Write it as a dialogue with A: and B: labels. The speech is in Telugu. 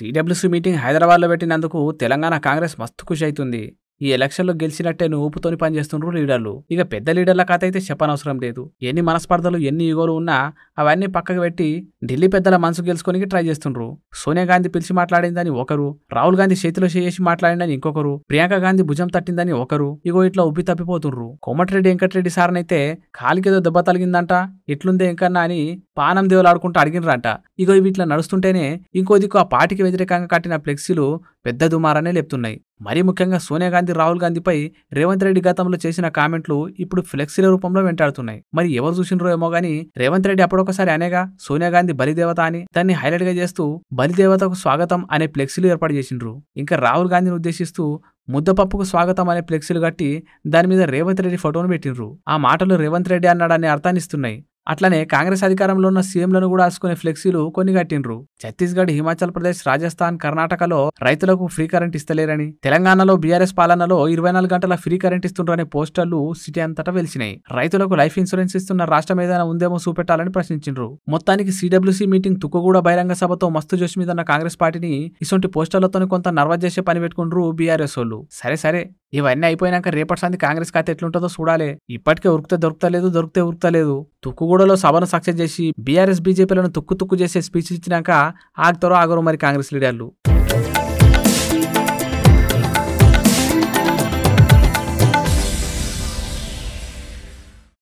A: సిడబ్ల్యూసీ మీటింగ్ హైదరాబాద్లో పెట్టినందుకు తెలంగాణ కాంగ్రెస్ మస్తు ఖుషి అవుతుంది ఈ ఎలక్షన్లో గెలిచినట్టే ఊపుతోని పనిచేస్తుండ్రు లీడర్లు ఇక పెద్ద లీడర్ల కథ అయితే చెప్పనవసరం లేదు ఎన్ని మనస్పర్ధలు ఎన్ని యుగోలు ఉన్నా అవన్నీ పక్కకు పెట్టి ఢిల్లీ పెద్దల మనసు గెలుచుకోనికి ట్రై చేస్తుండ్రు సోనియా గాంధీ పిలిచి మాట్లాడిందని ఒకరు రాహుల్ గాంధీ చేతిలో చేసి మాట్లాడిందని ఇంకొకరు ప్రియాంక గాంధీ భుజం తట్టిందని ఒకరు ఇగో ఇట్లా ఉబ్బి తప్పిపోతుండ్రు కోమటిరెడ్డి వెంకటరెడ్డి సార్నైతే కాలికేదో దెబ్బ తలిగిందంట ఇట్లుందే ఇంకన్నా అని పానం దేవులు ఆడుకుంటూ అడిగినరంట ఇగో ఇవి ఇట్లా నడుస్తుంటేనే ఇంకో దిక్కు ఆ పార్టీకి వ్యతిరేకంగా కట్టిన ఫ్లెక్సీలు పెద్ద దుమారనే లేపుతున్నాయి మరీ ముఖ్యంగా సోనియా గాంధీ రాహుల్ గాంధీపై రేవంత్ రెడ్డి గతంలో చేసిన కామెంట్లు ఇప్పుడు ఫ్లెక్సీల రూపంలో వెంటాడుతున్నాయి మరి ఎవరు చూసినరో ఏమో గానీ రేవంత్ రెడ్డి అప్పుడొకసారి అనేగా సోనియా గాంధీ బలిదేవత అని దాన్ని హైలైట్ గా చేస్తూ బలిదేవతకు స్వాగతం అనే ఫ్లెక్సీలు ఏర్పాటు చేసిండ్రు ఇంకా రాహుల్ గాంధీని ఉద్దేశిస్తూ ముద్దపప్పుకు స్వాగతం అనే ఫ్లెక్సీలు కట్టి దాని మీద రేవంత్ రెడ్డి ఫోటోను పెట్టినరు ఆ మాటలు రేవంత్ రెడ్డి అన్నాడనే అర్థాన్నిస్తున్నాయి అట్లనే కాంగ్రెస్ అధికారంలో ఉన్న సీఎంలను కూడా ఆసుకునే ఫ్లెక్సీలు కొన్ని కట్టిండ్రు ఛత్తీస్గఢ్ హిమాచల్ ప్రదేశ్ రాజస్థాన్ కర్ణాటకలో రైతులకు ఫ్రీ కరెంట్ ఇస్తలేరని తెలంగాణలో బీఆర్ఎస్ పాలనలో ఇరవై నాలుగు గంటల ఫ్రీ కరెంట్ ఇస్తుండ్రనే పోస్టర్లు సిటీ అంతటా వెలిసినాయి రైతులకు లైఫ్ ఇన్సూరెన్స్ ఇస్తున్న రాష్ట్రం ఏదైనా ఉందేమో చూపెట్టాలని ప్రశ్నించిండ్రు మొత్తానికి సీడబ్ల్యూసీ మీటింగ్ తుక్కుగూడ బహిరంగ సభతో మస్తు జోష్ మీద ఉన్న కాంగ్రెస్ పార్టీని ఇసొంటి పోస్టర్లతో కొంత నర్వస్ చేసే పని పెట్టుకుండ్రు బీఆర్ఎస్ వాళ్ళు సరే సరే ఇవన్నీ అయిపోయినాక రేపటి సంది కాంగ్రెస్ ఖాతా ఎట్లుంటుందో చూడాలి ఇప్పటికే ఉరికితే దొరుకుతలేదు దొరికితే ఉరుకుతలేదు తుక్కు గూడలో సభను సక్సెస్ చేసి బీఆర్ఎస్ బీజేపీలను తుక్కు తుక్కు చేసే స్పీచ్ ఇచ్చినాక ఆగుతారో ఆగరో మరి కాంగ్రెస్ లీడర్లు